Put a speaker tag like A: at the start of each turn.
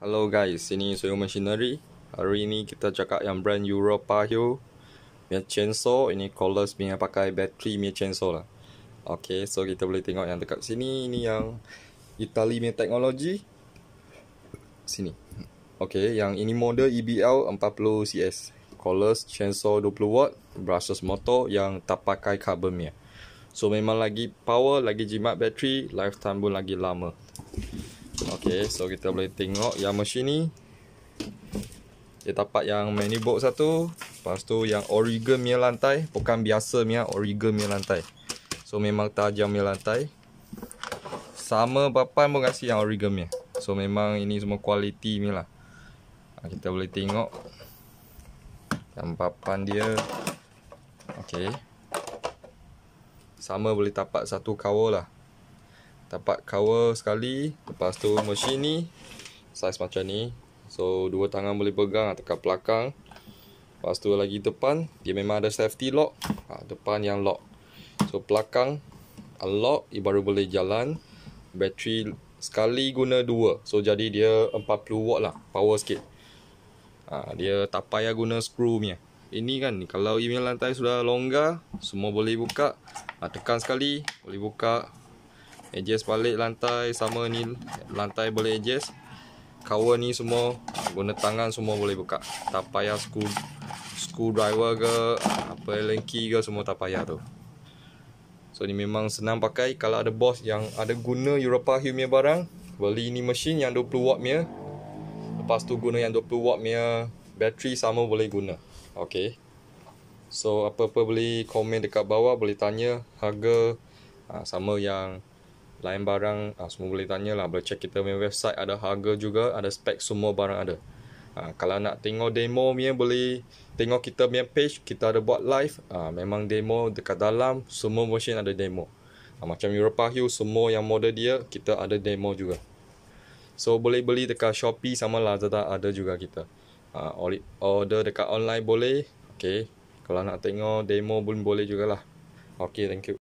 A: Hello guys, ini Soyo Machinery. Hari ini kita cakap yang brand Europa Hill. Mia Chenso, ini colors punya pakai battery Mia Chenso lah. Okay, so kita boleh tengok yang dekat sini. Ini yang Italy punya teknologi. Sini. Okay, yang ini model EBL 40CS. Colors, Chenso 20W, brushless motor yang tak pakai carbon punya. So memang lagi power, lagi jimat battery, lifetime pun lagi lama ok so kita boleh tengok yang mesin ni dia dapat yang mini box satu lepas tu yang origami lantai bukan biasa punya origami lantai so memang tajam punya lantai sama bapa pun kasi yang origami so memang ini semua kualiti ni lah ha, kita boleh tengok yang papan dia ok sama boleh dapat satu cover lah dapat cover sekali lepas tu mesin ni saiz macam ni so dua tangan boleh pegang tekan belakang lepas tu lagi depan dia memang ada safety lock ha, depan yang lock so belakang unlock dia baru boleh jalan bateri sekali guna dua so jadi dia 40 watt lah power sikit ha, dia tak payah guna screw punya ini kan kalau email lantai sudah longgar semua boleh buka ha, tekan sekali boleh buka adjust balik lantai sama ni lantai boleh adjust cover ni semua guna tangan semua boleh buka tak payah screw, screwdriver ke apa allen key ke semua tak payah tu so ni memang senang pakai kalau ada bos yang ada guna Europa Hume barang beli ni mesin yang 20 watt punya lepas tu guna yang 20 watt punya bateri sama boleh guna ok so apa-apa boleh komen dekat bawah boleh tanya harga ah, sama yang lain barang ha, semua boleh tanya lah boleh check kita punya website ada harga juga ada spek semua barang ada ha, kalau nak tengok demo punya boleh tengok kita punya page kita ada buat live ha, memang demo dekat dalam semua mesin ada demo ha, macam Europa Hill semua yang model dia kita ada demo juga so boleh beli dekat Shopee sama Lazada ada juga kita ha, order dekat online boleh okay. kalau nak tengok demo pun boleh jugalah Okay, thank you.